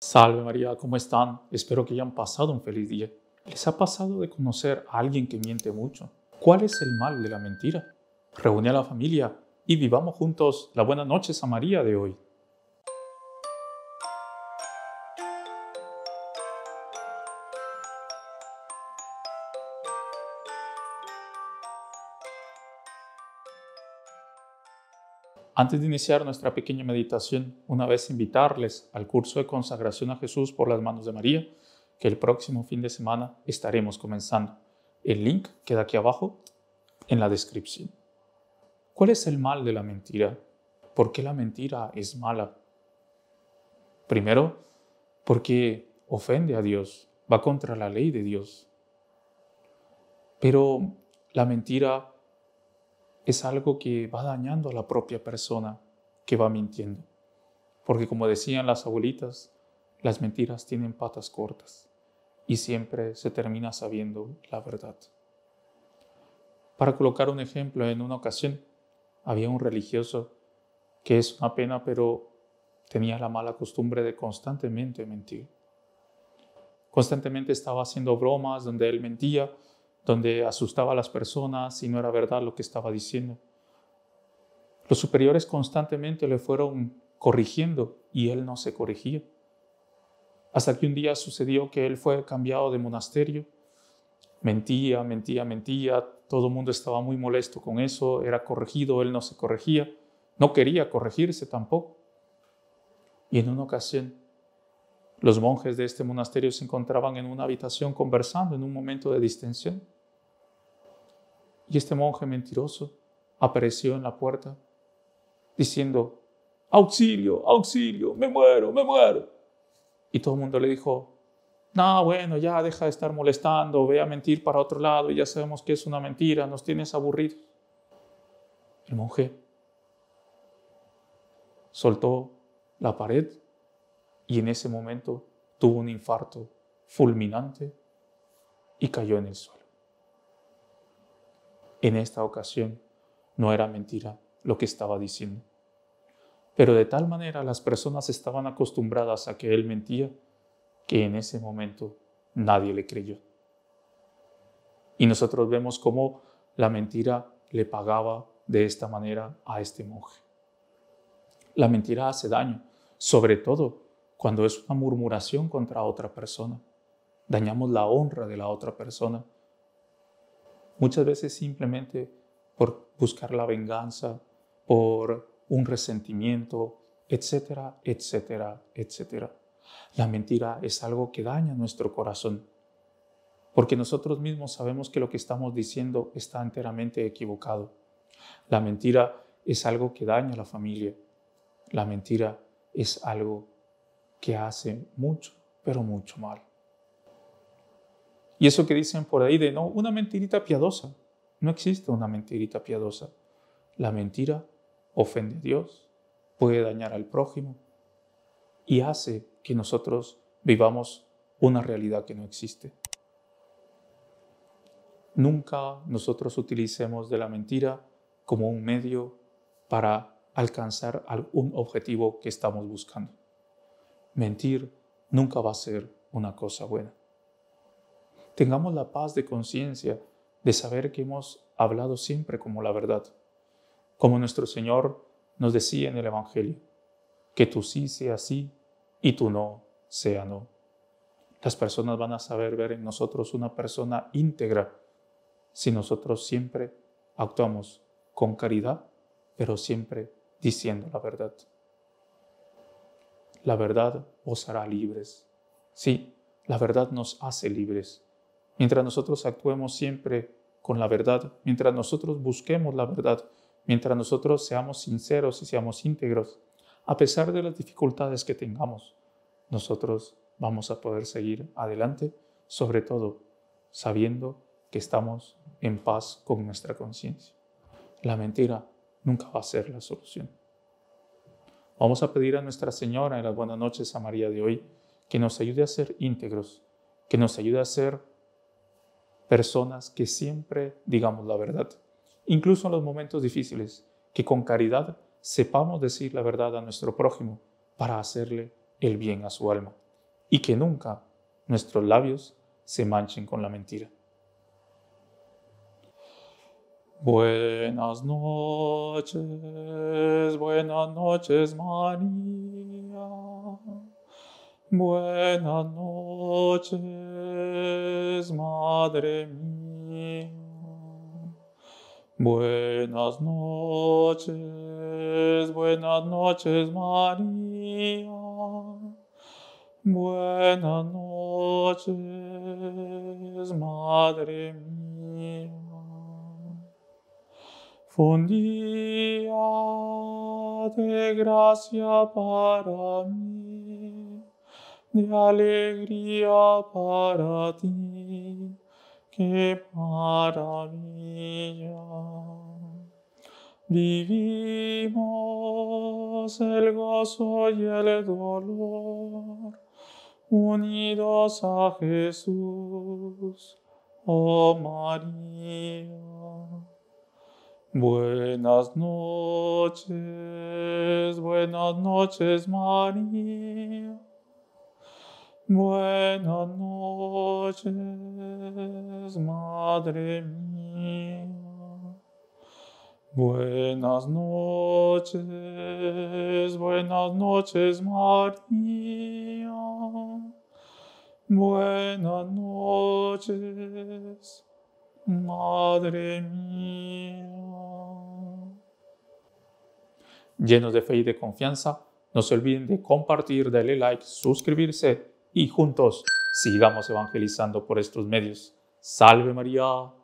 Salve María, ¿cómo están? Espero que hayan pasado un feliz día. ¿Les ha pasado de conocer a alguien que miente mucho? ¿Cuál es el mal de la mentira? Reúne a la familia y vivamos juntos la buena noche María de hoy. Antes de iniciar nuestra pequeña meditación, una vez invitarles al curso de consagración a Jesús por las manos de María, que el próximo fin de semana estaremos comenzando. El link queda aquí abajo en la descripción. ¿Cuál es el mal de la mentira? ¿Por qué la mentira es mala? Primero, porque ofende a Dios, va contra la ley de Dios. Pero la mentira es algo que va dañando a la propia persona que va mintiendo. Porque como decían las abuelitas, las mentiras tienen patas cortas y siempre se termina sabiendo la verdad. Para colocar un ejemplo, en una ocasión había un religioso que es una pena, pero tenía la mala costumbre de constantemente mentir. Constantemente estaba haciendo bromas donde él mentía donde asustaba a las personas y no era verdad lo que estaba diciendo. Los superiores constantemente le fueron corrigiendo y él no se corrigía. Hasta que un día sucedió que él fue cambiado de monasterio. Mentía, mentía, mentía. Todo el mundo estaba muy molesto con eso. Era corregido, él no se corregía. No quería corregirse tampoco. Y en una ocasión, los monjes de este monasterio se encontraban en una habitación conversando en un momento de distensión. Y este monje mentiroso apareció en la puerta diciendo, auxilio, auxilio, me muero, me muero. Y todo el mundo le dijo, no, bueno, ya deja de estar molestando, ve a mentir para otro lado, y ya sabemos que es una mentira, nos tienes aburridos. El monje soltó la pared y en ese momento tuvo un infarto fulminante y cayó en el suelo. En esta ocasión no era mentira lo que estaba diciendo. Pero de tal manera las personas estaban acostumbradas a que él mentía que en ese momento nadie le creyó. Y nosotros vemos cómo la mentira le pagaba de esta manera a este monje. La mentira hace daño, sobre todo cuando es una murmuración contra otra persona. Dañamos la honra de la otra persona Muchas veces simplemente por buscar la venganza, por un resentimiento, etcétera, etcétera, etcétera. La mentira es algo que daña nuestro corazón, porque nosotros mismos sabemos que lo que estamos diciendo está enteramente equivocado. La mentira es algo que daña a la familia. La mentira es algo que hace mucho, pero mucho mal. Y eso que dicen por ahí de, no, una mentirita piadosa. No existe una mentirita piadosa. La mentira ofende a Dios, puede dañar al prójimo y hace que nosotros vivamos una realidad que no existe. Nunca nosotros utilicemos de la mentira como un medio para alcanzar algún objetivo que estamos buscando. Mentir nunca va a ser una cosa buena tengamos la paz de conciencia de saber que hemos hablado siempre como la verdad, como nuestro Señor nos decía en el Evangelio, que tu sí sea sí y tu no sea no. Las personas van a saber ver en nosotros una persona íntegra si nosotros siempre actuamos con caridad, pero siempre diciendo la verdad. La verdad os hará libres. Sí, la verdad nos hace libres mientras nosotros actuemos siempre con la verdad, mientras nosotros busquemos la verdad, mientras nosotros seamos sinceros y seamos íntegros, a pesar de las dificultades que tengamos, nosotros vamos a poder seguir adelante, sobre todo sabiendo que estamos en paz con nuestra conciencia. La mentira nunca va a ser la solución. Vamos a pedir a Nuestra Señora en las buenas noches a María de hoy que nos ayude a ser íntegros, que nos ayude a ser personas que siempre digamos la verdad, incluso en los momentos difíciles, que con caridad sepamos decir la verdad a nuestro prójimo para hacerle el bien a su alma y que nunca nuestros labios se manchen con la mentira. Buenas noches, buenas noches María. Buenas noches. Buenas noches, buenas noches, María. Buenas noches, Madre mía. Fundía de gracia para mí, de alegría para ti qué maravilla. Vivimos el gozo y el dolor unidos a Jesús, oh María. Buenas noches, buenas noches María. Buenas noches, madre mía. Buenas noches, buenas noches, María. Buenas noches, madre mía. Llenos de fe y de confianza, no se olviden de compartir, darle like, suscribirse y juntos sigamos evangelizando por estos medios. Salve María.